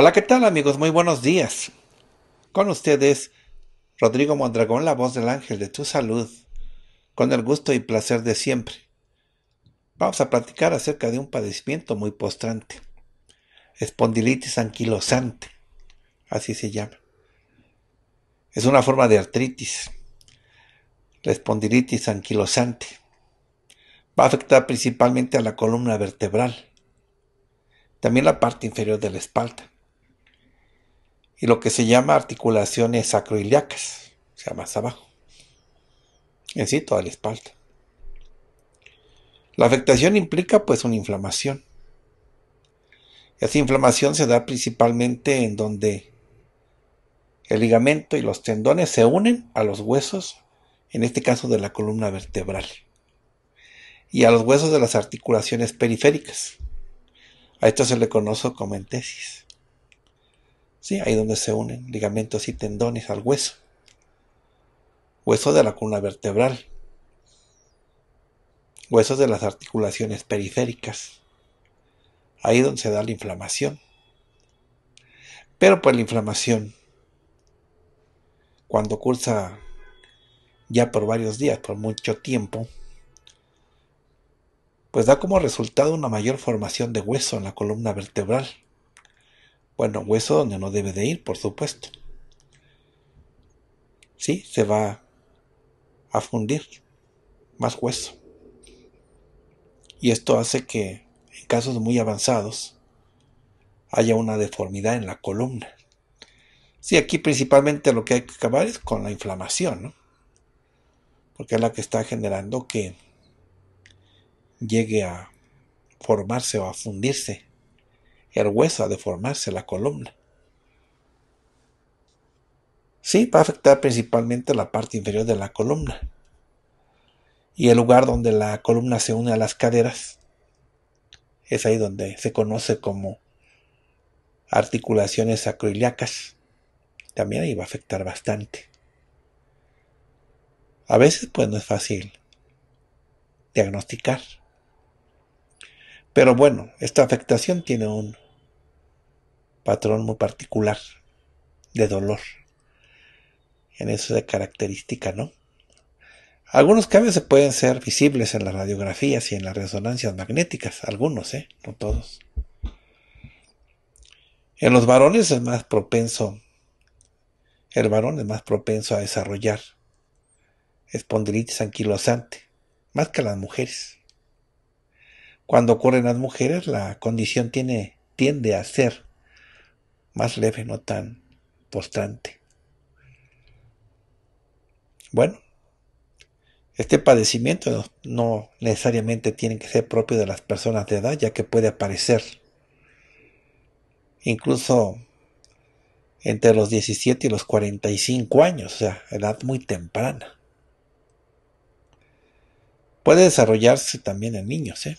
Hola, ¿qué tal amigos? Muy buenos días. Con ustedes, Rodrigo Mondragón, la voz del ángel de tu salud, con el gusto y placer de siempre. Vamos a platicar acerca de un padecimiento muy postrante, espondilitis anquilosante, así se llama. Es una forma de artritis, la espondilitis anquilosante. Va a afectar principalmente a la columna vertebral, también la parte inferior de la espalda y lo que se llama articulaciones sacroiliacas, o sea, más abajo, en sí, toda la espalda. La afectación implica pues una inflamación. Esa inflamación se da principalmente en donde el ligamento y los tendones se unen a los huesos, en este caso de la columna vertebral, y a los huesos de las articulaciones periféricas. A esto se le conoce como entesis. Sí, ahí donde se unen ligamentos y tendones al hueso. Hueso de la columna vertebral. Huesos de las articulaciones periféricas. Ahí donde se da la inflamación. Pero pues la inflamación, cuando cursa ya por varios días, por mucho tiempo, pues da como resultado una mayor formación de hueso en la columna vertebral bueno, hueso donde no debe de ir, por supuesto. Sí, se va a fundir más hueso. Y esto hace que en casos muy avanzados haya una deformidad en la columna. Sí, aquí principalmente lo que hay que acabar es con la inflamación, ¿no? Porque es la que está generando que llegue a formarse o a fundirse el hueso a deformarse, la columna. Sí, va a afectar principalmente la parte inferior de la columna y el lugar donde la columna se une a las caderas. Es ahí donde se conoce como articulaciones acroiliacas. También ahí va a afectar bastante. A veces pues no es fácil diagnosticar. Pero bueno, esta afectación tiene un patrón muy particular de dolor. En eso de característica, ¿no? Algunos cambios se pueden ser visibles en las radiografías y en las resonancias magnéticas, algunos, ¿eh? No todos. En los varones es más propenso, el varón es más propenso a desarrollar espondilitis anquilosante, más que las mujeres. Cuando ocurren las mujeres, la condición tiene, tiende a ser más leve, no tan postrante. Bueno, este padecimiento no, necesariamente tiene que ser propio de las personas de edad, ya que puede aparecer incluso entre los 17 y los 45 años, o sea, edad muy temprana. Puede desarrollarse también en niños, ¿eh?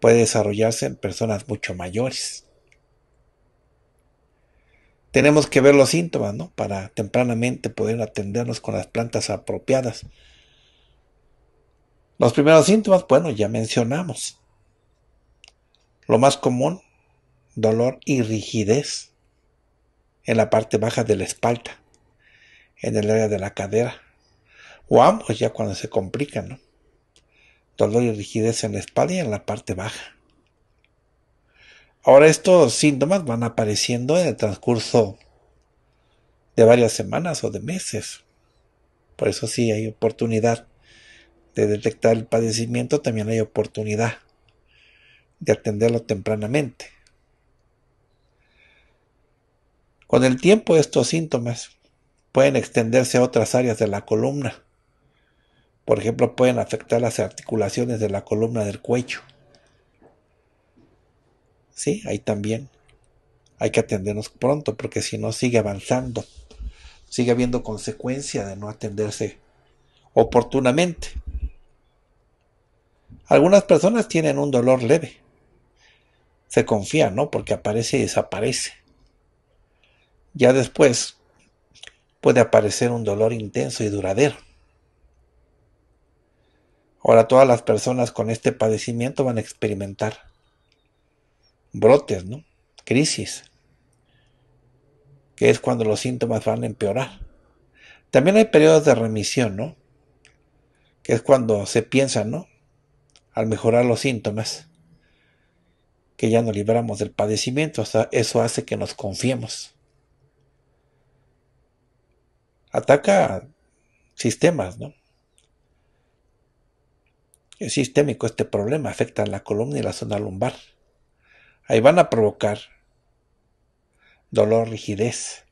puede desarrollarse en personas mucho mayores tenemos que ver los síntomas, ¿no? Para tempranamente poder atendernos con las plantas apropiadas. Los primeros síntomas, bueno, ya mencionamos. Lo más común, dolor y rigidez en la parte baja de la espalda, en el área de la cadera, o ambos ya cuando se complican, ¿no? Dolor y rigidez en la espalda y en la parte baja. Ahora estos síntomas van apareciendo en el transcurso de varias semanas o de meses. Por eso sí hay oportunidad de detectar el padecimiento, también hay oportunidad de atenderlo tempranamente. Con el tiempo estos síntomas pueden extenderse a otras áreas de la columna. Por ejemplo, pueden afectar las articulaciones de la columna del cuello. Sí, ahí también. Hay que atendernos pronto porque si no sigue avanzando. Sigue habiendo consecuencia de no atenderse oportunamente. Algunas personas tienen un dolor leve. Se confían, ¿no? Porque aparece y desaparece. Ya después puede aparecer un dolor intenso y duradero. Ahora todas las personas con este padecimiento van a experimentar brotes, ¿no? crisis, que es cuando los síntomas van a empeorar. También hay periodos de remisión, ¿no? que es cuando se piensa, ¿no? Al mejorar los síntomas, que ya nos libramos del padecimiento, o sea, eso hace que nos confiemos. Ataca sistemas, ¿no? Es sistémico este problema, afecta a la columna y la zona lumbar ahí van a provocar dolor, rigidez,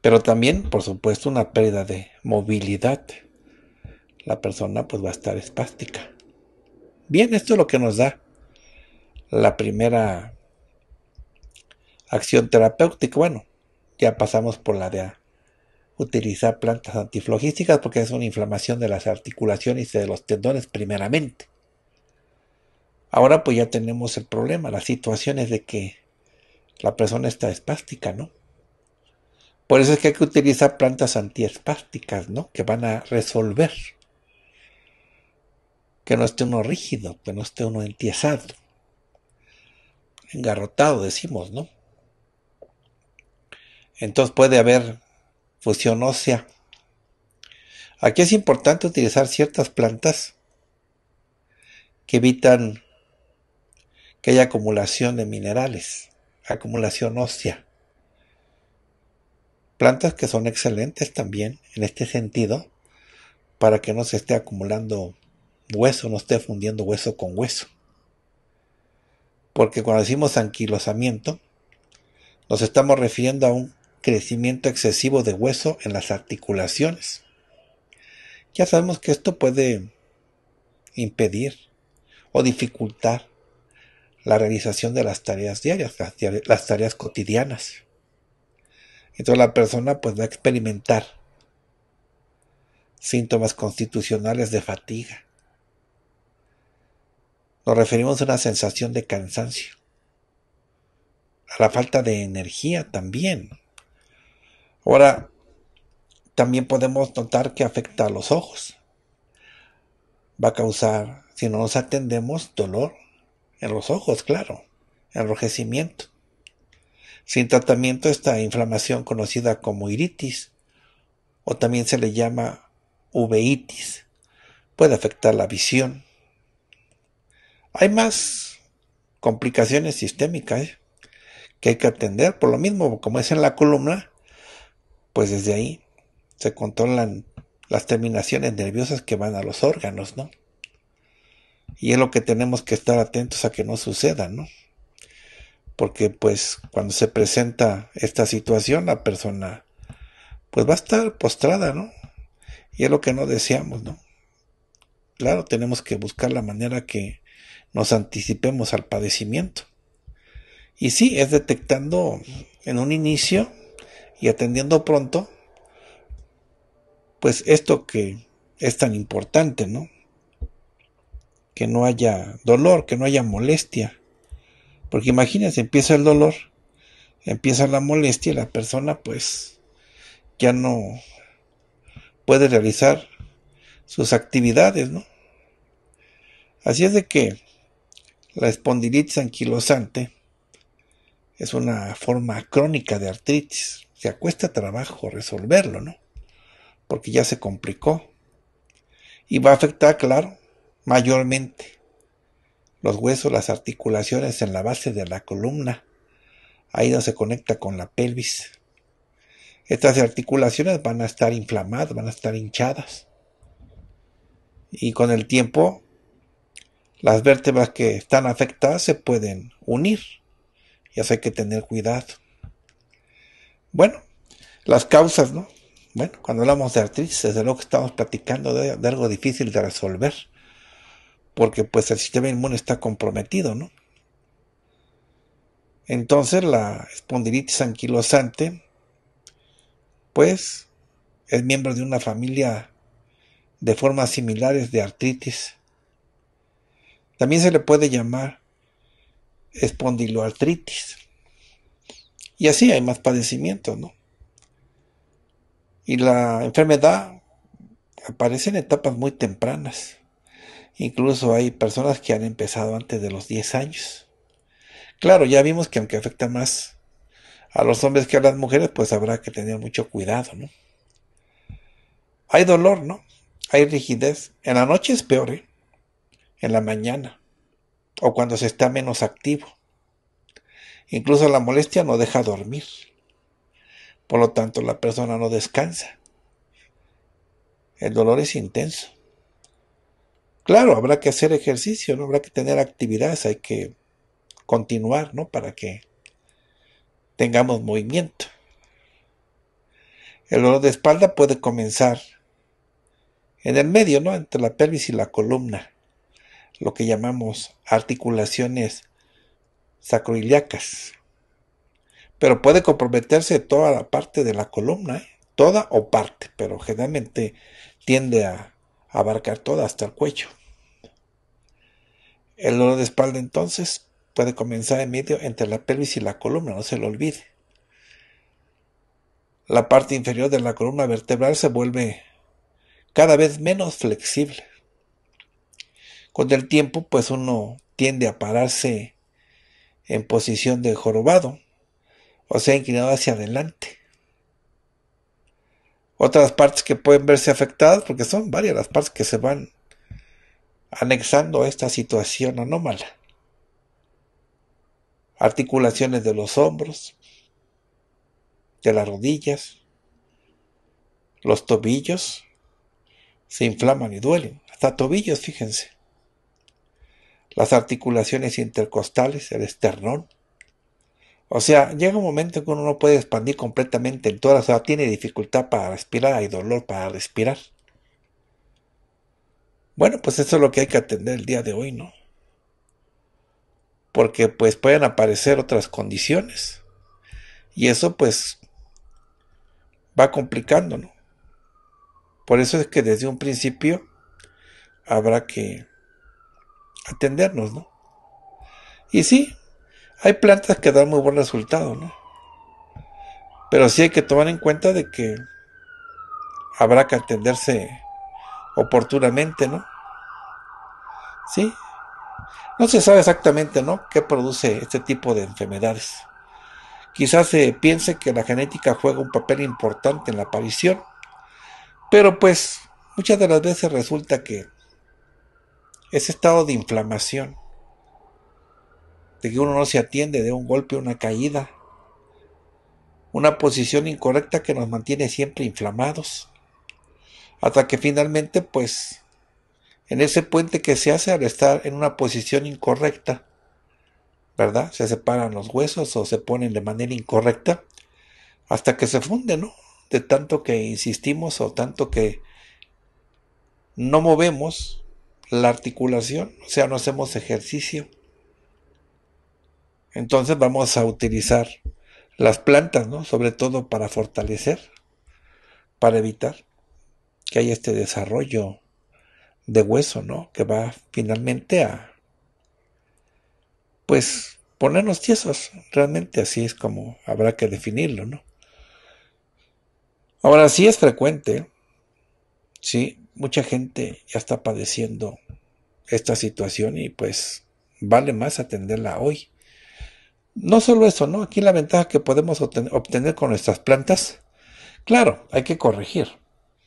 pero también, por supuesto, una pérdida de movilidad. La persona pues va a estar espástica. Bien, esto es lo que nos da la primera acción terapéutica. Bueno, ya pasamos por la de utilizar plantas antiflogísticas porque es una inflamación de las articulaciones y de los tendones primeramente. Ahora pues ya tenemos el problema, la situación es de que la persona está espástica, ¿no? Por eso es que hay que utilizar plantas antiespásticas, ¿no? Que van a resolver. Que no esté uno rígido, que no esté uno entiesado. Engarrotado, decimos, ¿no? Entonces puede haber fusión ósea. Aquí es importante utilizar ciertas plantas que evitan que hay acumulación de minerales, acumulación ósea. Plantas que son excelentes también en este sentido para que no se esté acumulando hueso, no esté fundiendo hueso con hueso. Porque cuando decimos anquilosamiento, nos estamos refiriendo a un crecimiento excesivo de hueso en las articulaciones. Ya sabemos que esto puede impedir o dificultar la realización de las tareas diarias, las tareas cotidianas. Entonces la persona pues va a experimentar síntomas constitucionales de fatiga. Nos referimos a una sensación de cansancio, a la falta de energía también. Ahora, también podemos notar que afecta a los ojos. Va a causar, si no nos atendemos, dolor, en los ojos, claro, enrojecimiento. Sin tratamiento esta inflamación conocida como iritis o también se le llama uveitis puede afectar la visión. Hay más complicaciones sistémicas ¿eh? que hay que atender, por lo mismo como es en la columna, pues desde ahí se controlan las terminaciones nerviosas que van a los órganos, ¿no? Y es lo que tenemos que estar atentos a que no suceda, ¿no? Porque pues cuando se presenta esta situación, la persona pues va a estar postrada, ¿no? Y es lo que no deseamos, ¿no? Claro, tenemos que buscar la manera que nos anticipemos al padecimiento. Y sí, es detectando en un inicio y atendiendo pronto, pues esto que es tan importante, ¿no? que no haya dolor, que no haya molestia. Porque imagínense, empieza el dolor, empieza la molestia y la persona pues ya no puede realizar sus actividades, ¿no? Así es de que la espondilitis anquilosante es una forma crónica de artritis. Se acuesta trabajo resolverlo, ¿no? Porque ya se complicó. Y va a afectar, claro, mayormente. Los huesos, las articulaciones en la base de la columna, ahí donde se conecta con la pelvis. Estas articulaciones van a estar inflamadas, van a estar hinchadas. Y con el tiempo, las vértebras que están afectadas se pueden unir. Y eso hay que tener cuidado. Bueno, las causas, ¿no? Bueno, cuando hablamos de artritis, desde luego que estamos platicando de algo difícil de resolver porque pues el sistema inmune está comprometido, ¿no? Entonces la espondilitis anquilosante, pues es miembro de una familia de formas similares de artritis. También se le puede llamar espondiloartritis. Y así hay más padecimientos, ¿no? Y la enfermedad aparece en etapas muy tempranas. Incluso hay personas que han empezado antes de los 10 años. Claro, ya vimos que aunque afecta más a los hombres que a las mujeres, pues habrá que tener mucho cuidado, ¿no? Hay dolor, ¿no? Hay rigidez. En la noche es peor, ¿eh? En la mañana. O cuando se está menos activo. Incluso la molestia no deja dormir. Por lo tanto, la persona no descansa. El dolor es intenso. Claro, habrá que hacer ejercicio, ¿no? Habrá que tener actividades, hay que continuar, ¿no? Para que tengamos movimiento. El dolor de espalda puede comenzar en el medio, ¿no? Entre la pelvis y la columna, lo que llamamos articulaciones sacroiliacas. Pero puede comprometerse toda la parte de la columna, ¿eh? toda o parte, pero generalmente tiende a abarcar toda hasta el cuello. El dolor de espalda entonces puede comenzar en medio entre la pelvis y la columna, no se lo olvide. La parte inferior de la columna vertebral se vuelve cada vez menos flexible. Con el tiempo, pues uno tiende a pararse en posición de jorobado, o sea, inclinado hacia adelante. Otras partes que pueden verse afectadas, porque son varias las partes que se van anexando a esta situación anómala. Articulaciones de los hombros, de las rodillas, los tobillos se inflaman y duelen, hasta tobillos, fíjense. Las articulaciones intercostales, el esternón, o sea, llega un momento que uno no puede expandir completamente el tórax, o sea, tiene dificultad para respirar, hay dolor para respirar. Bueno, pues eso es lo que hay que atender el día de hoy, ¿no? Porque pues pueden aparecer otras condiciones. Y eso pues va complicando, ¿no? Por eso es que desde un principio habrá que atendernos, ¿no? Y sí, hay plantas que dan muy buen resultado, ¿no? Pero sí hay que tomar en cuenta de que habrá que atenderse oportunamente, ¿no? Sí. No se sabe exactamente, ¿no? ¿Qué produce este tipo de enfermedades? Quizás se piense que la genética juega un papel importante en la aparición, pero pues muchas de las veces resulta que ese estado de inflamación de que uno no se atiende de un golpe, una caída, una posición incorrecta que nos mantiene siempre inflamados, hasta que finalmente, pues, en ese puente que se hace al estar en una posición incorrecta, ¿verdad? Se separan los huesos o se ponen de manera incorrecta, hasta que se funden, ¿no? De tanto que insistimos o tanto que no movemos la articulación, o sea, no hacemos ejercicio. Entonces vamos a utilizar las plantas, ¿no? Sobre todo para fortalecer, para evitar que haya este desarrollo de hueso, ¿no? Que va finalmente a, pues, ponernos tiesos. Realmente así es como habrá que definirlo, ¿no? Ahora sí es frecuente, sí, mucha gente ya está padeciendo esta situación y pues vale más atenderla hoy no solo eso, ¿no? Aquí la ventaja que podemos obtener con nuestras plantas, claro, hay que corregir,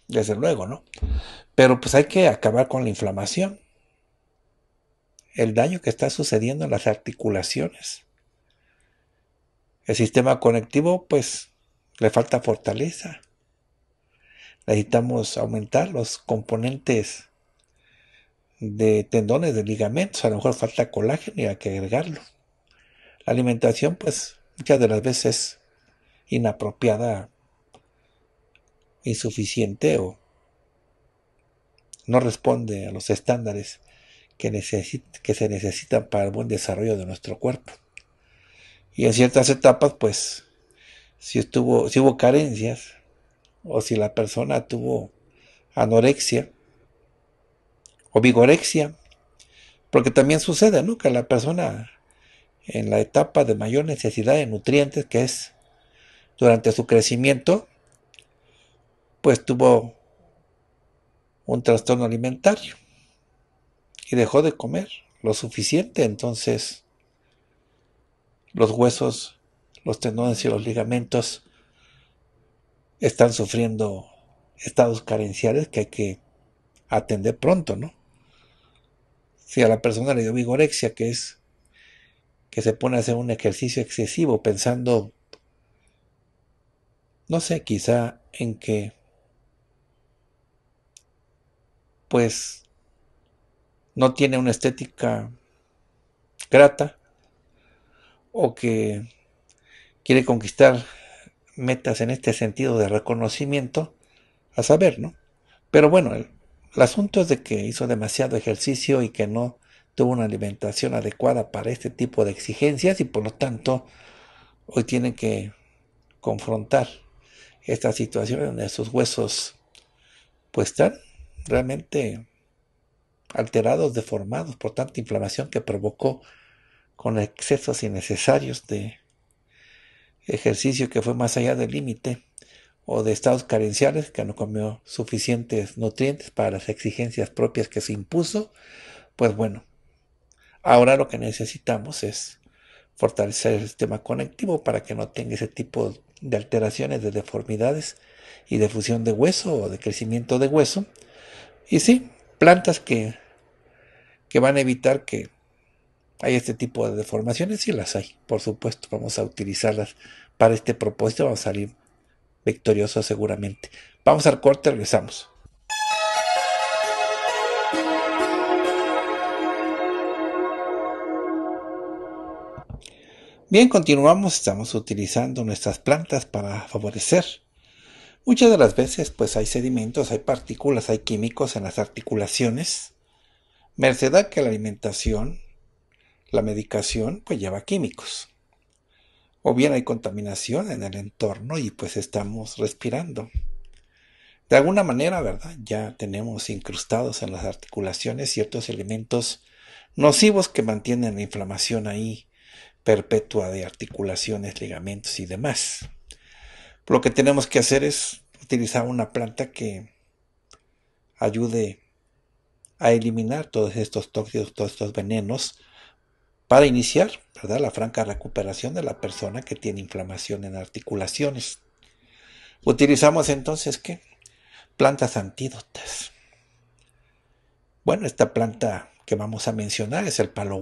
desde luego, ¿no? Pero pues hay que acabar con la inflamación, el daño que está sucediendo en las articulaciones. El sistema conectivo, pues, le falta fortaleza. Necesitamos aumentar los componentes de tendones, de ligamentos. A lo mejor falta colágeno y hay que agregarlo alimentación, pues, muchas de las veces es inapropiada, insuficiente o no responde a los estándares que, que se necesitan para el buen desarrollo de nuestro cuerpo. Y en ciertas etapas, pues, si, estuvo, si hubo carencias o si la persona tuvo anorexia o vigorexia, porque también sucede, ¿no? Que la persona en la etapa de mayor necesidad de nutrientes que es durante su crecimiento, pues tuvo un trastorno alimentario y dejó de comer lo suficiente, entonces los huesos, los tendones y los ligamentos están sufriendo estados carenciales que hay que atender pronto, ¿no? Si a la persona le dio vigorexia, que es que se pone a hacer un ejercicio excesivo pensando, no sé, quizá en que, pues, no tiene una estética grata o que quiere conquistar metas en este sentido de reconocimiento, a saber, ¿no? Pero bueno, el, asunto es de que hizo demasiado ejercicio y que no tuvo una alimentación adecuada para este tipo de exigencias y por lo tanto hoy tienen que confrontar esta situación donde sus huesos pues están realmente alterados, deformados por tanta inflamación que provocó con excesos innecesarios de ejercicio que fue más allá del límite o de estados carenciales que no comió suficientes nutrientes para las exigencias propias que se impuso, pues bueno, Ahora lo que necesitamos es fortalecer el sistema conectivo para que no tenga ese tipo de alteraciones, de deformidades y de fusión de hueso o de crecimiento de hueso. Y sí, plantas que, que van a evitar que haya este tipo de deformaciones y las hay, por supuesto, vamos a utilizarlas para este propósito, vamos a salir victoriosos seguramente. Vamos al corte, regresamos. Bien, continuamos, estamos utilizando nuestras plantas para favorecer. Muchas de las veces pues hay sedimentos, hay partículas, hay químicos en las articulaciones, merced a que la alimentación, la medicación pues lleva químicos. O bien hay contaminación en el entorno y pues estamos respirando. De alguna manera, ¿verdad? Ya tenemos incrustados en las articulaciones ciertos elementos nocivos que mantienen la inflamación ahí perpetua de articulaciones, ligamentos y demás. Lo que tenemos que hacer es utilizar una planta que ayude a eliminar todos estos tóxicos, todos estos venenos, para iniciar ¿verdad? la franca recuperación de la persona que tiene inflamación en articulaciones. Utilizamos entonces qué? Plantas antídotas. Bueno, esta planta que vamos a mencionar es el palo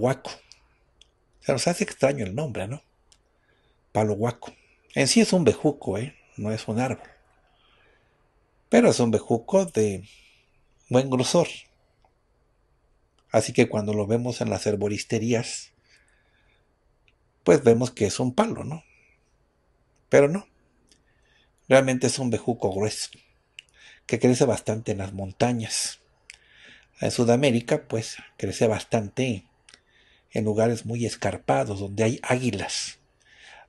nos hace extraño el nombre, ¿no? Palo huaco. En sí es un bejuco, ¿eh? No es un árbol. Pero es un bejuco de buen grosor. Así que cuando lo vemos en las herboristerías, pues vemos que es un palo, ¿no? Pero no. Realmente es un bejuco grueso, que crece bastante en las montañas. En Sudamérica, pues crece bastante en lugares muy escarpados, donde hay águilas,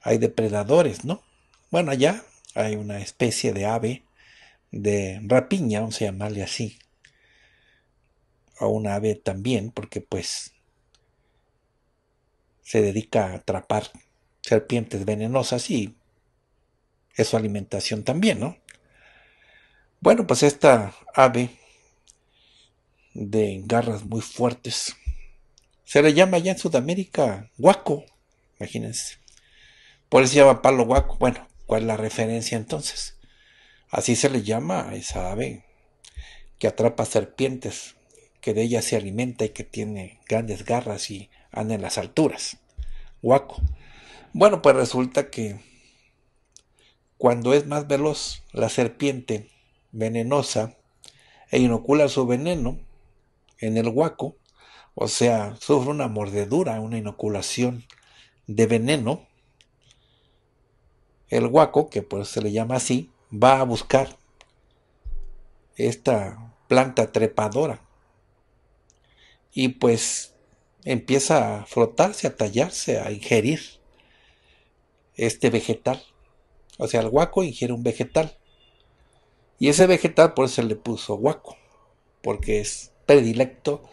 hay depredadores, ¿no? Bueno, allá hay una especie de ave de rapiña, vamos a llamarle así, a una ave también, porque pues se dedica a atrapar serpientes venenosas y es su alimentación también, ¿no? Bueno, pues esta ave de garras muy fuertes se le llama allá en Sudamérica guaco, imagínense. Por eso se llama palo guaco. Bueno, ¿cuál es la referencia entonces? Así se le llama a esa ave que atrapa serpientes, que de ella se alimenta y que tiene grandes garras y anda en las alturas. Guaco. Bueno, pues resulta que cuando es más veloz la serpiente venenosa e inocula su veneno en el guaco, o sea, sufre una mordedura, una inoculación de veneno, el guaco, que por eso se le llama así, va a buscar esta planta trepadora y pues empieza a frotarse, a tallarse, a ingerir este vegetal. O sea, el guaco ingiere un vegetal. Y ese vegetal por eso se le puso guaco, porque es predilecto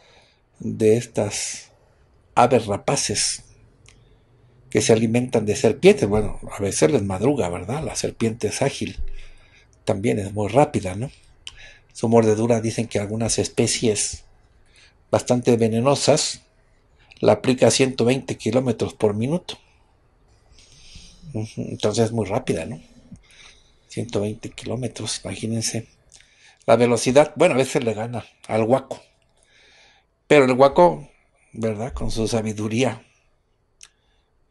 de estas aves rapaces que se alimentan de serpientes. Bueno, a veces les madruga, ¿verdad? La serpiente es ágil, también es muy rápida, ¿no? Su mordedura dicen que algunas especies bastante venenosas la aplica a 120 kilómetros por minuto. Entonces es muy rápida, ¿no? 120 kilómetros, imagínense. La velocidad, bueno, a veces le gana al guaco. Pero el guaco, ¿verdad? Con su sabiduría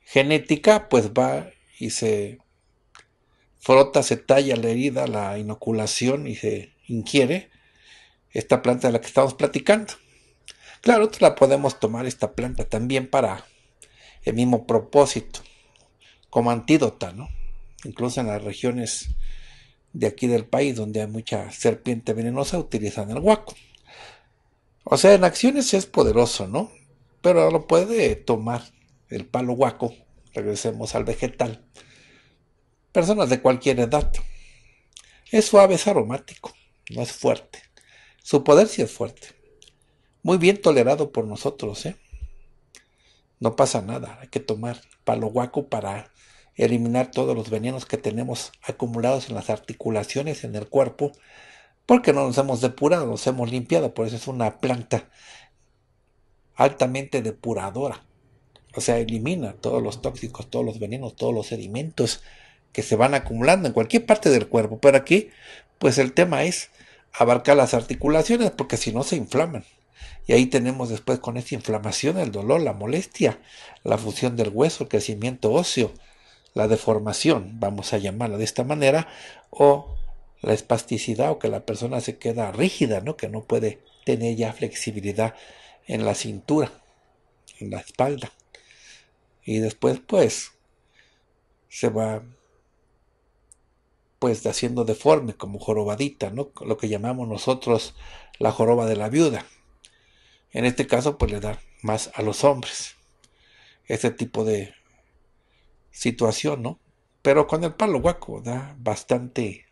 genética, pues va y se frota, se talla la herida, la inoculación y se inquiere esta planta de la que estamos platicando. Claro, la podemos tomar esta planta también para el mismo propósito, como antídota, ¿no? Incluso en las regiones de aquí del país donde hay mucha serpiente venenosa utilizan el guaco. O sea, en acciones es poderoso, ¿no? Pero lo puede tomar el palo guaco. Regresemos al vegetal. Personas de cualquier edad. Es suave, es aromático, no es fuerte. Su poder sí es fuerte. Muy bien tolerado por nosotros, ¿eh? No pasa nada, hay que tomar palo guaco para eliminar todos los venenos que tenemos acumulados en las articulaciones, en el cuerpo, porque no nos hemos depurado, nos hemos limpiado, por eso es una planta altamente depuradora. O sea, elimina todos los tóxicos, todos los venenos, todos los sedimentos que se van acumulando en cualquier parte del cuerpo. Pero aquí, pues el tema es abarcar las articulaciones, porque si no se inflaman. Y ahí tenemos después con esta inflamación el dolor, la molestia, la fusión del hueso, el crecimiento óseo, la deformación, vamos a llamarla de esta manera, o la espasticidad o que la persona se queda rígida, ¿no? que no puede tener ya flexibilidad en la cintura, en la espalda. Y después, pues, se va pues haciendo deforme, como jorobadita, ¿no? Lo que llamamos nosotros la joroba de la viuda. En este caso, pues le da más a los hombres. Este tipo de situación, ¿no? Pero con el palo guaco da bastante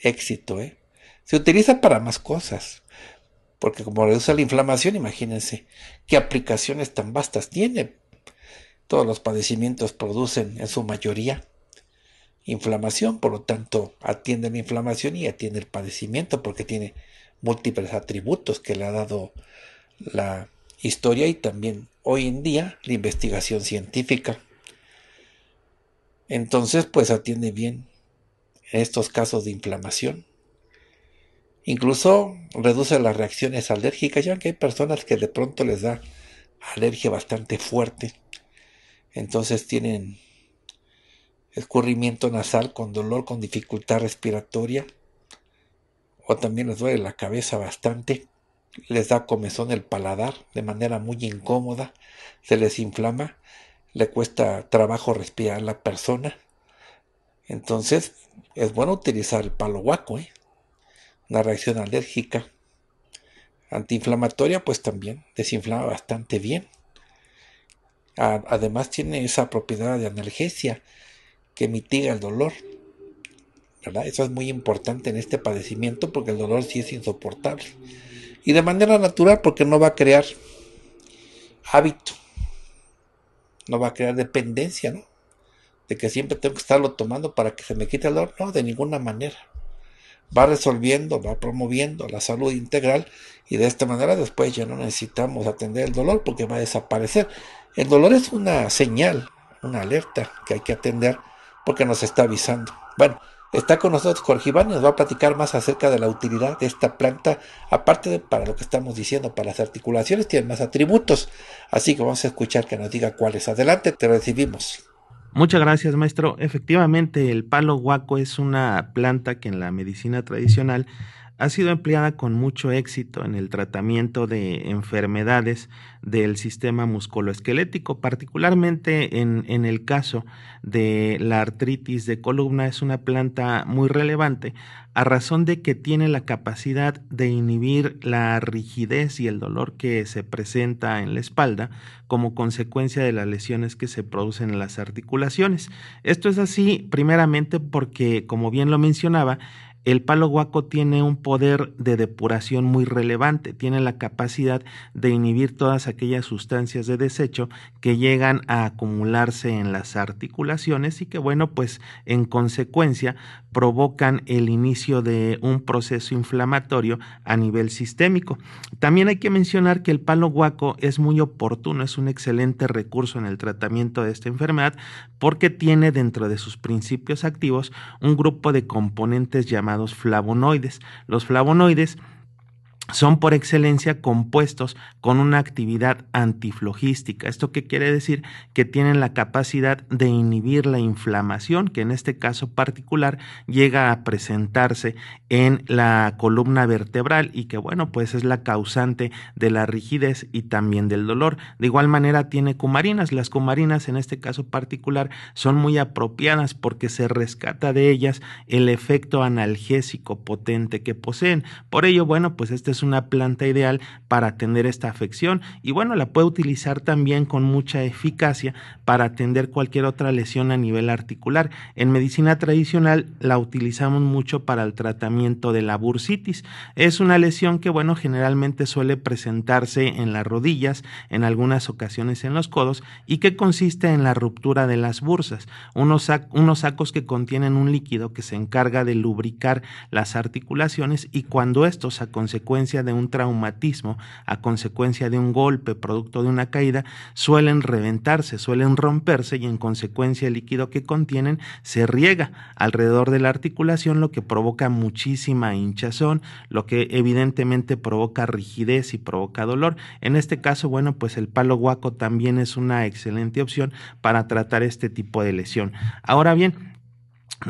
éxito. ¿eh? Se utiliza para más cosas, porque como reduce la inflamación, imagínense qué aplicaciones tan vastas tiene. Todos los padecimientos producen en su mayoría inflamación, por lo tanto atiende la inflamación y atiende el padecimiento porque tiene múltiples atributos que le ha dado la historia y también hoy en día la investigación científica. Entonces, pues atiende bien en estos casos de inflamación. Incluso reduce las reacciones alérgicas, ya que hay personas que de pronto les da alergia bastante fuerte. Entonces tienen escurrimiento nasal con dolor, con dificultad respiratoria, o también les duele la cabeza bastante, les da comezón el paladar de manera muy incómoda, se les inflama, le cuesta trabajo respirar a la persona. Entonces, es bueno utilizar el palo guaco, ¿eh? Una reacción alérgica. Antiinflamatoria, pues también. Desinflama bastante bien. Además tiene esa propiedad de analgesia que mitiga el dolor. ¿verdad? Eso es muy importante en este padecimiento porque el dolor sí es insoportable. Y de manera natural porque no va a crear hábito, no va a crear dependencia, ¿no? de que siempre tengo que estarlo tomando para que se me quite el dolor. No, de ninguna manera. Va resolviendo, va promoviendo la salud integral y de esta manera después ya no necesitamos atender el dolor porque va a desaparecer. El dolor es una señal, una alerta que hay que atender porque nos está avisando. Bueno, está con nosotros Jorge Iván y nos va a platicar más acerca de la utilidad de esta planta, aparte de para lo que estamos diciendo, para las articulaciones, tiene más atributos. Así que vamos a escuchar que nos diga cuáles. Adelante, te recibimos. Muchas gracias, maestro. Efectivamente, el palo guaco es una planta que en la medicina tradicional ha sido empleada con mucho éxito en el tratamiento de enfermedades del sistema musculoesquelético, particularmente en, en, el caso de la artritis de columna. Es una planta muy relevante a razón de que tiene la capacidad de inhibir la rigidez y el dolor que se presenta en la espalda como consecuencia de las lesiones que se producen en las articulaciones. Esto es así primeramente porque, como bien lo mencionaba, el palo guaco tiene un poder de depuración muy relevante, tiene la capacidad de inhibir todas aquellas sustancias de desecho que llegan a acumularse en las articulaciones y que bueno, pues en consecuencia provocan el inicio de un proceso inflamatorio a nivel sistémico. También hay que mencionar que el palo guaco es muy oportuno, es un excelente recurso en el tratamiento de esta enfermedad porque tiene dentro de sus principios activos un grupo de componentes llamados los flavonoides. Los flavonoides son por excelencia compuestos con una actividad antiflogística. ¿Esto qué quiere decir? Que tienen la capacidad de inhibir la inflamación, que en este caso particular llega a presentarse en la columna vertebral y que bueno, pues es la causante de la rigidez y también del dolor. De igual manera tiene cumarinas. Las cumarinas en este caso particular son muy apropiadas porque se rescata de ellas el efecto analgésico potente que poseen. Por ello, bueno, pues este es una planta ideal para atender esta afección y bueno, la puede utilizar también con mucha eficacia para atender cualquier otra lesión a nivel articular. En medicina tradicional la utilizamos mucho para el tratamiento de la bursitis. Es una lesión que bueno, generalmente suele presentarse en las rodillas, en algunas ocasiones en los codos y que consiste en la ruptura de las bursas, unos, unos sacos que contienen un líquido que se encarga de lubricar las articulaciones y cuando estos a consecuencia de un traumatismo, a consecuencia de un golpe, producto de una caída, suelen reventarse, suelen romperse y en consecuencia el líquido que contienen se riega alrededor de la articulación, lo que provoca muchísima hinchazón, lo que evidentemente provoca rigidez y provoca dolor. En este caso, bueno, pues el palo guaco también es una excelente opción para tratar este tipo de lesión. Ahora bien,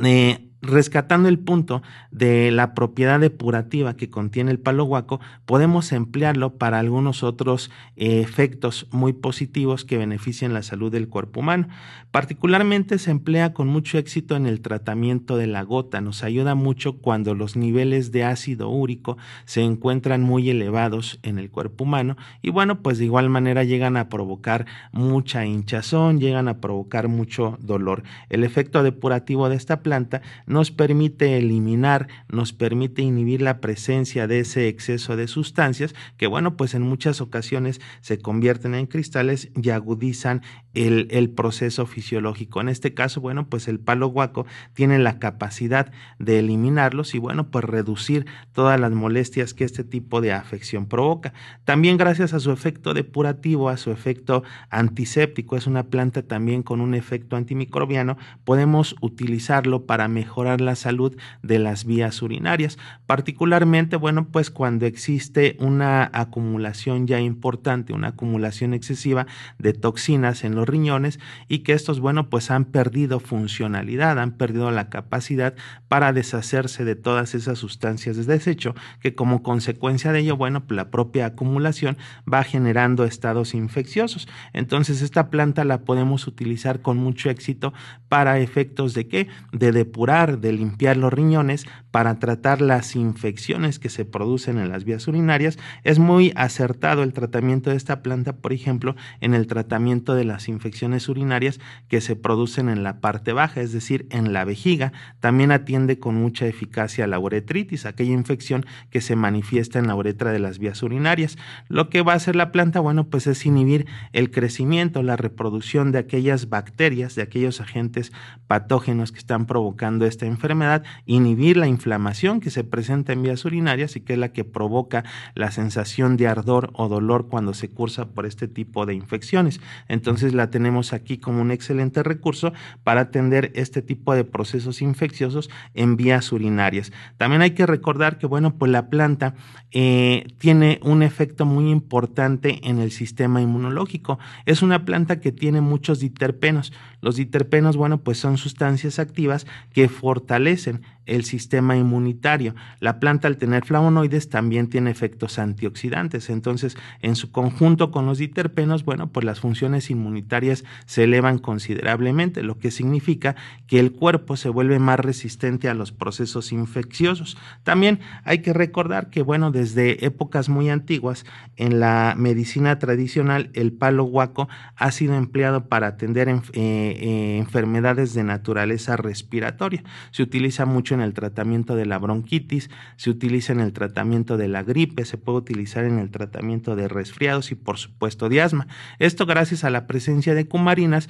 eh, rescatando el punto de la propiedad depurativa que contiene el palo guaco, podemos emplearlo para algunos otros eh, efectos muy positivos que benefician la salud del cuerpo humano. Particularmente se emplea con mucho éxito en el tratamiento de la gota. Nos ayuda mucho cuando los niveles de ácido úrico se encuentran muy elevados en el cuerpo humano y bueno, pues de igual manera llegan a provocar mucha hinchazón, llegan a provocar mucho dolor. El efecto depurativo de esta planta nos permite eliminar, nos permite inhibir la presencia de ese exceso de sustancias que, bueno, pues en muchas ocasiones se convierten en cristales y agudizan el, proceso fisiológico. En este caso, bueno, pues el palo guaco tiene la capacidad de eliminarlos y, bueno, pues reducir todas las molestias que este tipo de afección provoca. También gracias a su efecto depurativo, a su efecto antiséptico, es una planta también con un efecto antimicrobiano, podemos utilizarlo para mejorar la salud de las vías urinarias, particularmente, bueno, pues cuando existe una acumulación ya importante, una acumulación excesiva de toxinas en los riñones y que estos, bueno, pues han perdido funcionalidad, han perdido la capacidad para deshacerse de todas esas sustancias de desecho, que como consecuencia de ello, bueno, la propia acumulación va generando estados infecciosos. Entonces, esta planta la podemos utilizar con mucho éxito para efectos de qué? De depurar de limpiar los riñones, para tratar las infecciones que se producen en las vías urinarias, es muy acertado el tratamiento de esta planta, por ejemplo, en el tratamiento de las infecciones urinarias que se producen en la parte baja, es decir, en la vejiga. También atiende con mucha eficacia la uretritis, aquella infección que se manifiesta en la uretra de las vías urinarias. Lo que va a hacer la planta, bueno, pues es inhibir el crecimiento, la reproducción de aquellas bacterias, de aquellos agentes patógenos que están provocando esta enfermedad, inhibir la inflamación que se presenta en vías urinarias y que es la que provoca la sensación de ardor o dolor cuando se cursa por este tipo de infecciones. Entonces la tenemos aquí como un excelente recurso para atender este tipo de procesos infecciosos en vías urinarias. También hay que recordar que, bueno, pues la planta eh, tiene un efecto muy importante en el sistema inmunológico. Es una planta que tiene muchos diterpenos. Los diterpenos, bueno, pues son sustancias activas que fortalecen el sistema inmunitario. La planta al tener flavonoides también tiene efectos antioxidantes, entonces en su conjunto con los diterpenos, bueno, pues las funciones inmunitarias se elevan considerablemente, lo que significa que el cuerpo se vuelve más resistente a los procesos infecciosos. También hay que recordar que, bueno, desde épocas muy antiguas, en la medicina tradicional, el palo huaco ha sido empleado para atender eh, eh, enfermedades de naturaleza respiratoria. Se utiliza mucho en el tratamiento de la bronquitis, se utiliza en el tratamiento de la gripe, se puede utilizar en el tratamiento de resfriados y por supuesto de asma. Esto gracias a la presencia de cumarinas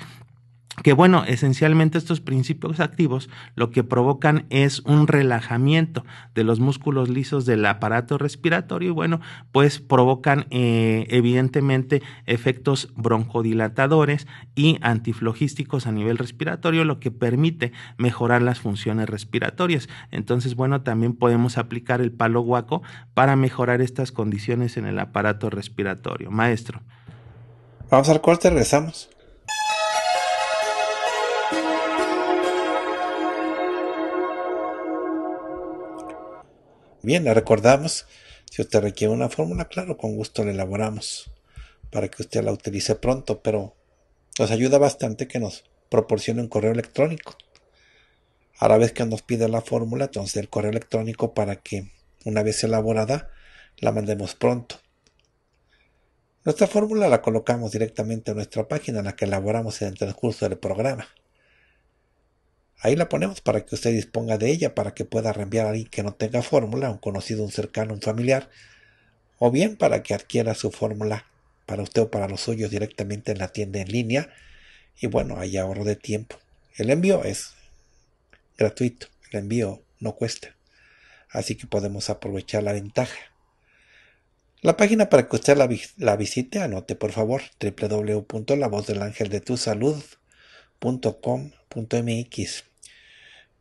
que bueno, esencialmente estos principios activos lo que provocan es un relajamiento de los músculos lisos del aparato respiratorio y bueno, pues provocan eh, evidentemente efectos broncodilatadores y antiflogísticos a nivel respiratorio, lo que permite mejorar las funciones respiratorias. Entonces, bueno, también podemos aplicar el palo guaco para mejorar estas condiciones en el aparato respiratorio. Maestro. Vamos al corte, regresamos. Bien, le recordamos. Si usted requiere una fórmula, claro, con gusto la elaboramos para que usted la utilice pronto, pero nos ayuda bastante que nos proporcione un correo electrónico. A la vez que nos pide la fórmula, entonces el correo electrónico para que una vez elaborada la mandemos pronto. Nuestra fórmula la colocamos directamente en nuestra página, en la que elaboramos en el transcurso del programa. Ahí la ponemos para que usted disponga de ella, para que pueda reenviar a alguien que no tenga fórmula, un conocido, un cercano, un familiar, o bien para que adquiera su fórmula para usted o para los suyos directamente en la tienda en línea. Y bueno, hay ahorro de tiempo. El envío es gratuito, el envío no cuesta. Así que podemos aprovechar la ventaja. La página para que usted la, la visite, anote por favor, www.lavozdelangeldetusalud.com.mx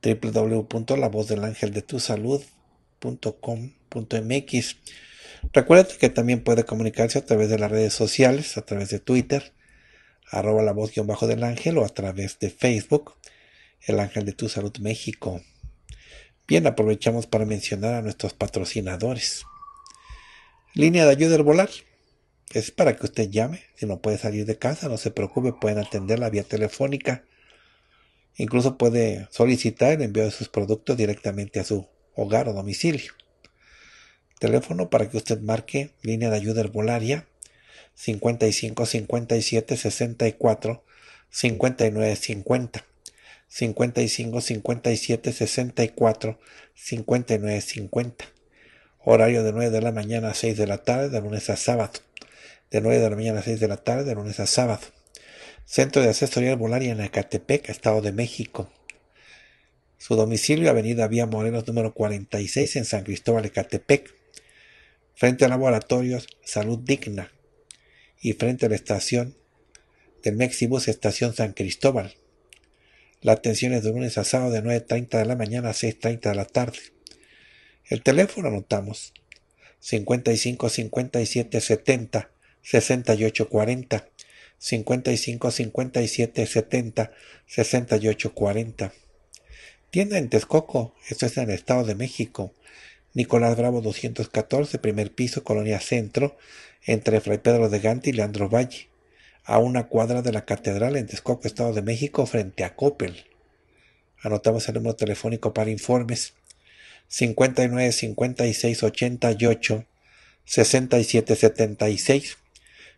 www.lavozdelangeldetusalud.com.mx. Recuerda que también puede comunicarse a través de las redes sociales, a través de Twitter, arroba la voz guión bajo del ángel o a través de Facebook, el ángel de tu salud México. Bien, aprovechamos para mencionar a nuestros patrocinadores. Línea de ayuda volar Es para que usted llame. Si no puede salir de casa, no se preocupe, pueden atenderla vía telefónica Incluso puede solicitar el envío de sus productos directamente a su hogar o domicilio. Teléfono para que usted marque línea de ayuda herbolaria 55 57 64 59 50 55 57 64 59 50 horario de 9 de la mañana a 6 de la tarde de lunes a sábado de 9 de la mañana a 6 de la tarde de lunes a sábado Centro de Asesoría Arbolaria en Ecatepec, Estado de México. Su domicilio, Avenida Vía Morelos, número 46, en San Cristóbal, Ecatepec, frente a Laboratorios Salud Digna y frente a la estación del Mexibus, Estación San Cristóbal. La atención es de lunes a sábado de 9.30 de la mañana a 6.30 de la tarde. El teléfono anotamos 55 57 70 68 40 55 57 70 68 40. Tienda en Texcoco, esto es en el Estado de México. Nicolás Bravo 214, primer piso, Colonia Centro, entre Fray Pedro de Gante y Leandro Valle, a una cuadra de la Catedral en Texcoco, Estado de México, frente a Coppel. Anotamos el número telefónico para informes 59 56 88 67 76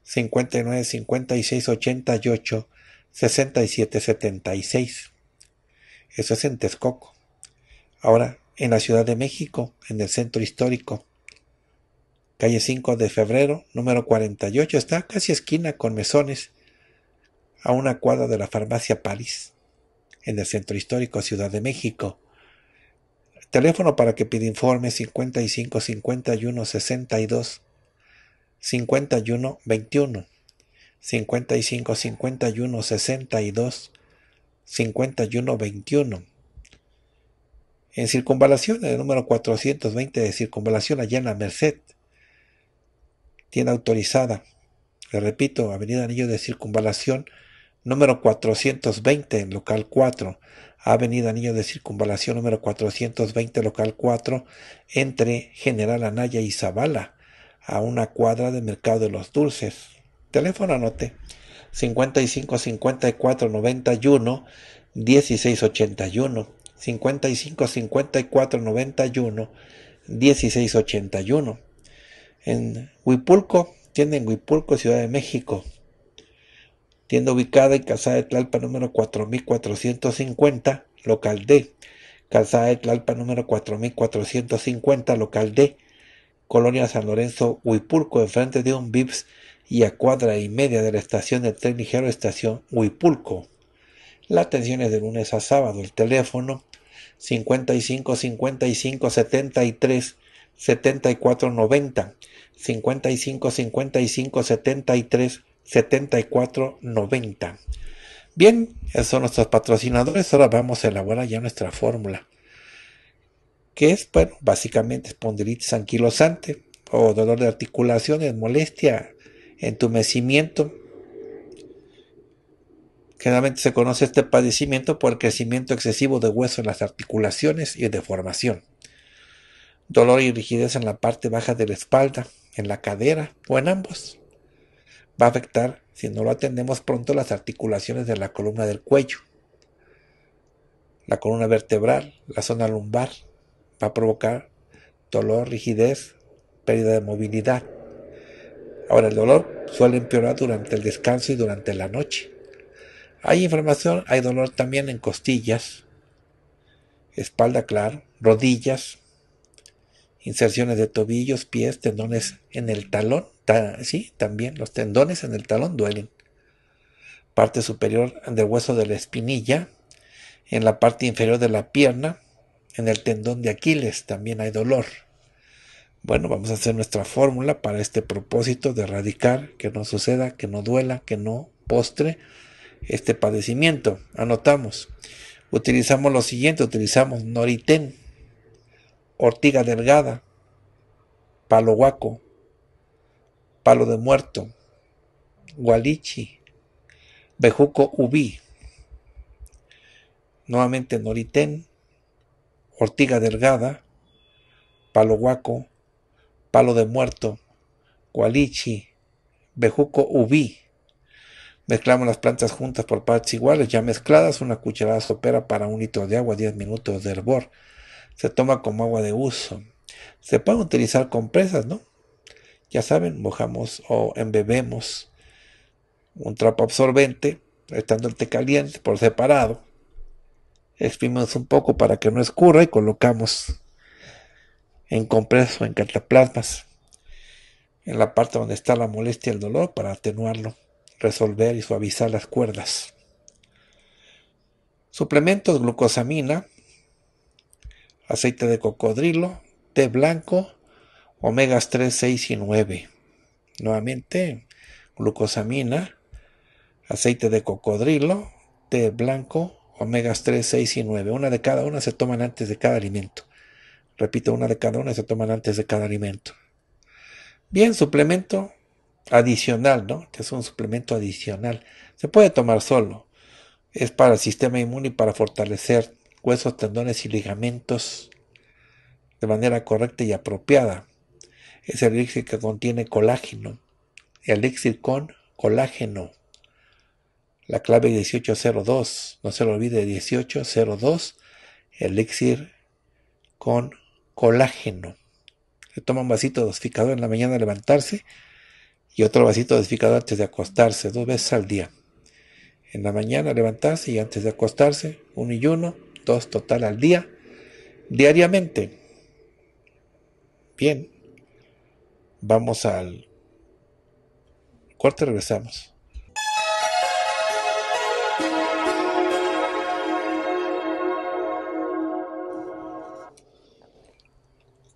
59 56 88 67 76. Eso es en Texcoco. Ahora, en la Ciudad de México, en el centro histórico. Calle 5 de febrero, número 48, está casi esquina con mesones, a una cuadra de la farmacia París, en el centro histórico, Ciudad de México. Teléfono para que pida informe 55 51 62 51 21 55 51 62 51 21 en circunvalación el número 420 de circunvalación allá en la Merced tiene autorizada le repito avenida Anillo de Circunvalación número 420 en local 4 Avenida Anillo de Circunvalación número 420, local 4, entre General Anaya y Zavala a una cuadra de Mercado de los Dulces. Teléfono anote 55 54 91 16 81 55 54 91 16 81 en Huipulco, tienda en Huipulco, Ciudad de México. Tienda ubicada en Calzada de Tlalpa número 4450, local D. Calzada de Tlalpa número 4450, local D. Colonia San Lorenzo, Huipulco, enfrente de un VIPS y a cuadra y media de la estación del tren ligero Estación Huipulco. La atención es de lunes a sábado. El teléfono 55 55 73 74 90 55 55 73 74 90. Bien, esos son nuestros patrocinadores. Ahora vamos a elaborar ya nuestra fórmula que es, bueno, básicamente espondilitis anquilosante o dolor de articulaciones, molestia, entumecimiento. Generalmente se conoce este padecimiento por el crecimiento excesivo de hueso en las articulaciones y deformación. Dolor y rigidez en la parte baja de la espalda, en la cadera o en ambos. Va a afectar, si no lo atendemos pronto, las articulaciones de la columna del cuello, la columna vertebral, la zona lumbar, va a provocar dolor, rigidez, pérdida de movilidad. Ahora, el dolor suele empeorar durante el descanso y durante la noche. Hay inflamación, hay dolor también en costillas, espalda, claro, rodillas, inserciones de tobillos, pies, tendones en el talón. sí, también los tendones en el talón duelen. Parte superior del hueso de la espinilla, en la parte inferior de la pierna, en el tendón de Aquiles también hay dolor. Bueno, vamos a hacer nuestra fórmula para este propósito de erradicar que no suceda, que no duela, que no postre este padecimiento. Anotamos. Utilizamos lo siguiente, utilizamos noritén, ortiga delgada, palo guaco, palo de muerto, gualichi, bejuco Ubi, Nuevamente noritén, ortiga delgada, palo guaco, palo de muerto, gualichi, bejuco ubí. Mezclamos las plantas juntas por partes iguales, ya mezcladas, una cucharada sopera para un litro de agua, 10 minutos de hervor. Se toma como agua de uso. Se pueden utilizar compresas, ¿no? Ya saben, mojamos o embebemos un trapo absorbente, estando el té caliente por separado, exprimimos un poco para que no escurra y colocamos en compreso, en cataplasmas, en la parte donde está la molestia, el dolor, para atenuarlo, resolver y suavizar las cuerdas. Suplementos glucosamina, aceite de cocodrilo, té blanco, omegas 3, 6 y 9. Nuevamente, glucosamina, aceite de cocodrilo, té blanco, omegas 3, 6 y 9. Una de cada una se toman antes de cada alimento. Repito, una de cada una se toman antes de cada alimento. Bien, suplemento adicional, ¿no? Que es un suplemento adicional. Se puede tomar solo. Es para el sistema inmune y para fortalecer huesos, tendones y ligamentos de manera correcta y apropiada. Es el elixir que contiene colágeno. El elixir con colágeno. La clave 1802, no se lo olvide, 1802, elixir con colágeno. Se toma un vasito dosificado en la mañana al levantarse y otro vasito de antes de acostarse, dos veces al día. En la mañana levantarse y antes de acostarse, uno y uno, dos total al día, diariamente. Bien, vamos al cuarto regresamos.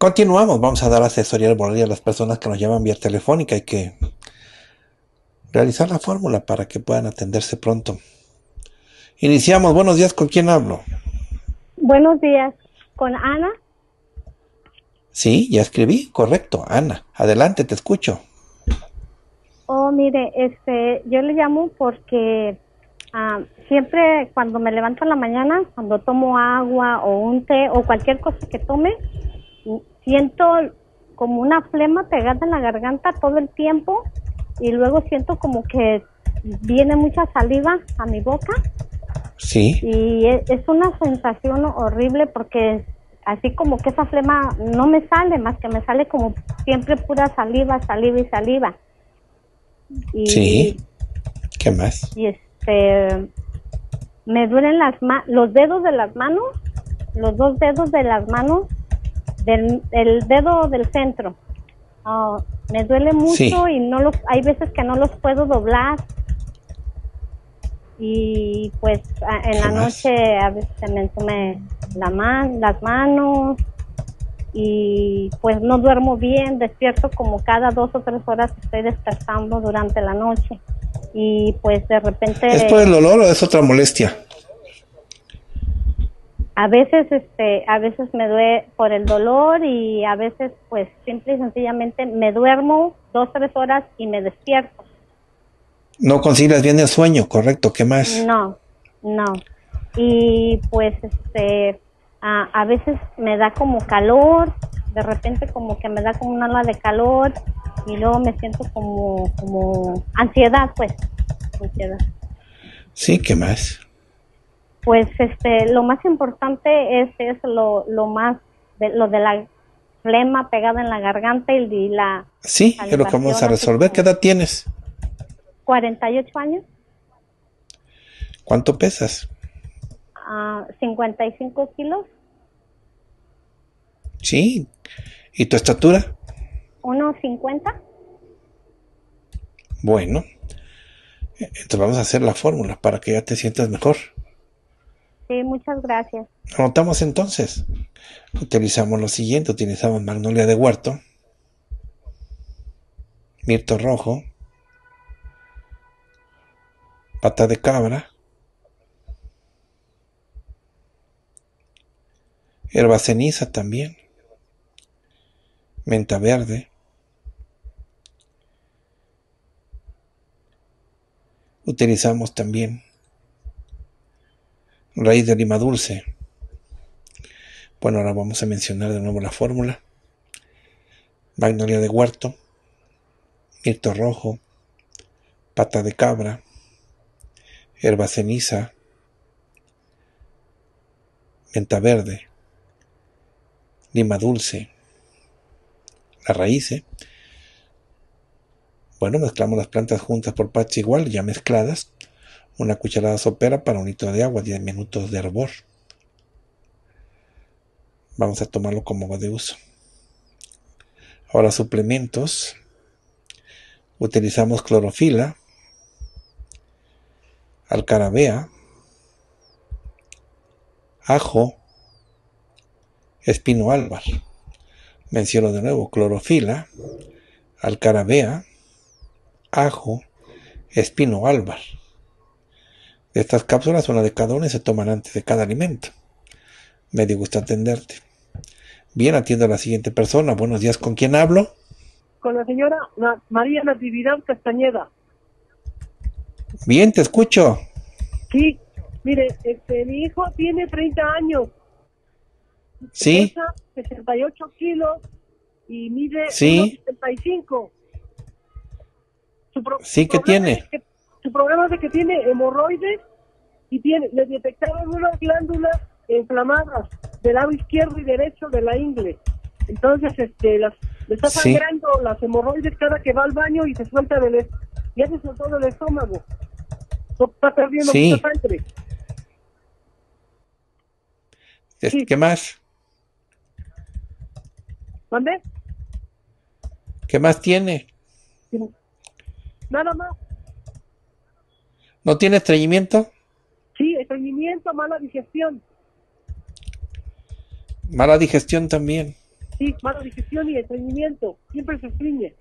Continuamos, vamos a dar asesoría al a las personas que nos llaman vía telefónica y que realizar la fórmula para que puedan atenderse pronto. Iniciamos, buenos días, ¿con quién hablo? Buenos días, con Ana. Sí, ya escribí, correcto, Ana. Adelante, te escucho. Oh, mire, este, yo le llamo porque ah, siempre cuando me levanto en la mañana, cuando tomo agua o un té o cualquier cosa que tome, siento como una flema pegada en la garganta todo el tiempo y luego siento como que viene mucha saliva a mi boca. Sí. Y e, es una sensación horrible porque así como que esa flema no me sale, más que me sale como siempre pura saliva, saliva y saliva. sí. ¿Qué más? Y este me duelen las los dedos de las manos, los dos dedos de las manos el dedo del centro. Ah, me duele mucho y no hay veces que no los puedo doblar. Y pues en la noche a veces se me entume la las manos y pues no duermo bien, despierto como cada dos o tres horas estoy despertando durante la noche y pues de repente... ¿Es por el dolor o es otra molestia? a veces este a veces me duele por el dolor y a veces pues simple y sencillamente me duermo dos tres horas y me despierto no consigues bien el sueño correcto qué más no no y pues este a, veces me da como calor de repente como que me da como una ala de calor y luego me siento como como ansiedad pues ansiedad sí qué más pues este, lo más importante es, es lo, lo más, de, lo de la flema pegada en la garganta y la... Sí, es lo que vamos a resolver. ¿Qué edad tienes? 48 años. ¿Cuánto pesas? 55 ah, kilos. Sí. ¿Y tu estatura? 1,50. Bueno. Entonces vamos a hacer la fórmula para que ya te sientas mejor. Sí, muchas gracias. Anotamos entonces. Utilizamos lo siguiente, utilizamos magnolia de huerto, mirto rojo, pata de cabra, herba ceniza también, menta verde, utilizamos también raíz de lima dulce. Bueno, ahora vamos a mencionar de nuevo la fórmula. Magnolia de huerto, mirto rojo, pata de cabra, herba ceniza, menta verde, lima dulce, las raíces. Bueno, mezclamos las plantas juntas por patch igual, ya mezcladas, una cucharada sopera para un litro de agua, 10 minutos de hervor. Vamos a tomarlo como va de uso. Ahora suplementos. Utilizamos clorofila, alcarabea, ajo, espino albar Menciono de nuevo clorofila, alcarabea, ajo, espino álvar. Estas cápsulas, las de cada una, y se toman antes de cada alimento. Me gusto atenderte. Bien, atiendo a la siguiente persona. Buenos días, ¿con quién hablo? Con la señora María Natividad Castañeda. Bien, te escucho. Sí, mire, este, mi hijo tiene 30 años. Sí. Pesa 68 kilos y mide sí. 75. sí, ¿qué tiene? Su problema es que tiene hemorroides y tiene, le detectaron unas glándulas inflamadas del lado izquierdo y derecho de la ingle. Entonces, este, las, le está sangrando las hemorroides cada que va al baño y se suelta del, ya se todo del estómago. Está perdiendo mucha sangre. ¿Qué más? ¿Mande? ¿Qué más tiene? Nada más. ¿No tiene estreñimiento? Sí, estreñimiento, mala digestión. Mala digestión también. Sí, mala digestión y estreñimiento. Siempre se estringe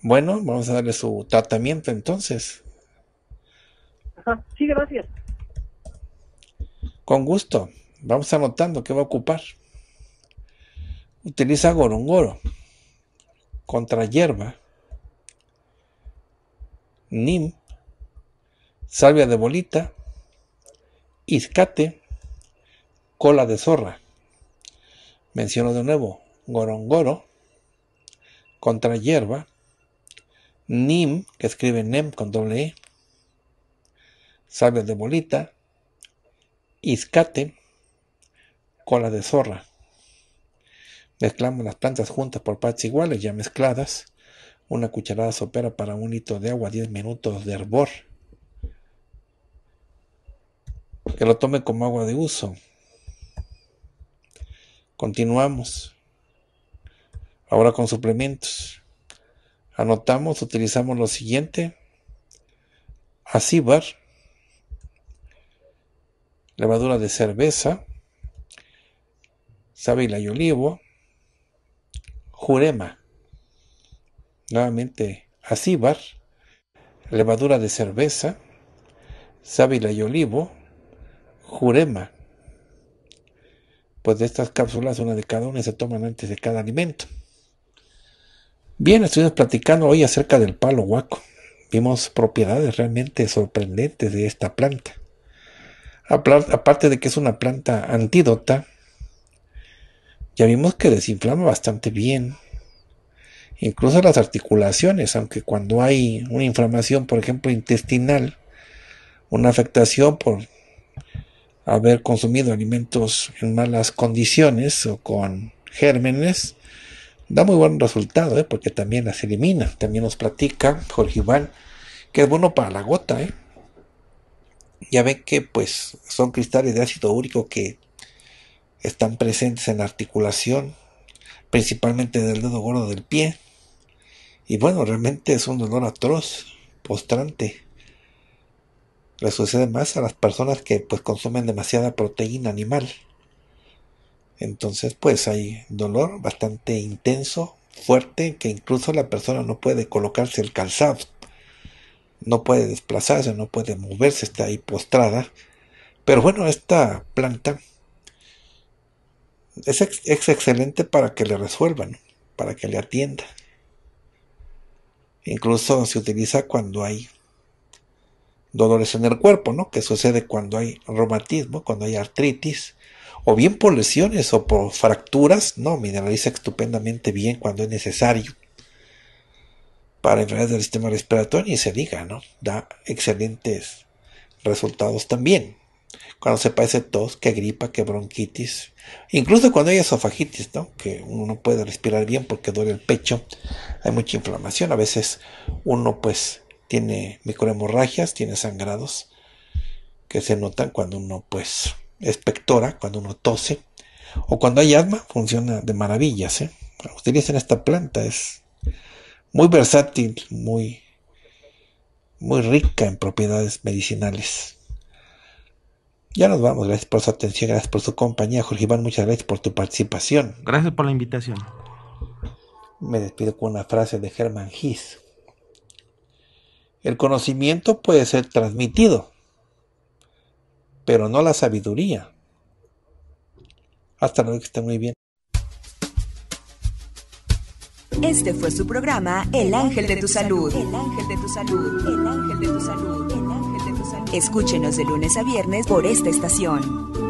Bueno, vamos a darle su tratamiento entonces. Ajá, sí, gracias. Con gusto. Vamos anotando qué va a ocupar. Utiliza gorongoro contra hierba, nim, salvia de bolita, iscate, cola de zorra. Menciono de nuevo gorongoro, contra hierba, nim, que escribe nem con doble e, salvia de bolita, iscate, cola de zorra. Mezclamos las plantas juntas por partes iguales, ya mezcladas. Una cucharada sopera para un litro de agua, 10 minutos de hervor que lo tome como agua de uso. Continuamos. Ahora con suplementos. Anotamos, utilizamos lo siguiente. Acíbar, levadura de cerveza, sábila y olivo, jurema. Nuevamente acíbar, levadura de cerveza, sábila y olivo, jurema. Pues de estas cápsulas, una de cada una se toman antes de cada alimento. Bien, estuvimos platicando hoy acerca del palo Guaco, Vimos propiedades realmente sorprendentes de esta planta. Aparte de que es una planta antídota, ya vimos que desinflama bastante bien. Incluso las articulaciones, aunque cuando hay una inflamación, por ejemplo, intestinal, una afectación por haber consumido alimentos en malas condiciones o con gérmenes, da muy buen resultado, ¿eh? porque también las elimina. También nos platica Jorge Iván que es bueno para la gota. ¿eh? Ya ven que pues son cristales de ácido úrico que están presentes en la articulación, principalmente del dedo gordo del pie. Y bueno, realmente es un dolor atroz, postrante le sucede más a las personas que pues consumen demasiada proteína animal. Entonces pues hay dolor bastante intenso, fuerte, que incluso la persona no puede colocarse el calzado, no puede desplazarse, no puede moverse, está ahí postrada. Pero bueno, esta planta es, es excelente para que le resuelvan, para que le atienda. Incluso se utiliza cuando hay dolores en el cuerpo, ¿no? Que sucede cuando hay reumatismo, cuando hay artritis, o bien por lesiones o por fracturas, ¿no? Mineraliza estupendamente bien cuando es necesario para enfermedades del sistema respiratorio y se diga, ¿no? Da excelentes resultados también. Cuando se padece tos, que gripa, que bronquitis, incluso cuando hay esofagitis, ¿no? Que uno no puede respirar bien porque duele el pecho, hay mucha inflamación, a veces uno pues tiene microhemorragias, tiene sangrados que se notan cuando uno pues expectora, cuando uno tose o cuando hay asma, funciona de maravillas. ¿eh? Utilicen esta planta, es muy versátil, muy, muy rica en propiedades medicinales. Ya nos vamos, gracias por su atención, gracias por su compañía, Jorge Iván, muchas gracias por tu participación. Gracias por la invitación. Me despido con una frase de Germán Gis. El conocimiento puede ser transmitido, pero no la sabiduría. Hasta luego, que estén muy bien. Este fue su programa El Ángel de tu Salud. El Ángel de tu Salud. El Ángel de Salud. El Ángel de tu Salud. Escúchenos de lunes a viernes por esta estación.